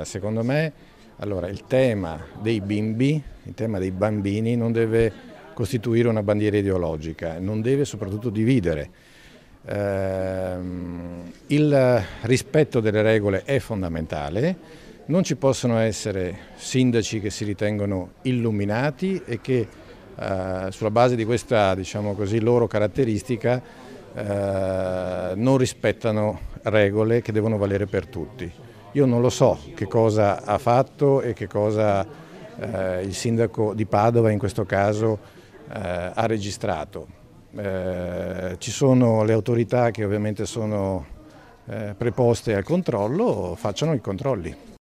Eh, secondo me allora, il tema dei bimbi, il tema dei bambini non deve costituire una bandiera ideologica, non deve soprattutto dividere. Ehm, il rispetto delle regole è fondamentale, non ci possono essere sindaci che si ritengono illuminati e che eh, sulla base di questa diciamo così, loro caratteristica eh, non rispettano regole che devono valere per tutti. Io non lo so che cosa ha fatto e che cosa eh, il sindaco di Padova in questo caso eh, ha registrato. Eh, ci sono le autorità che ovviamente sono eh, preposte al controllo, facciano i controlli.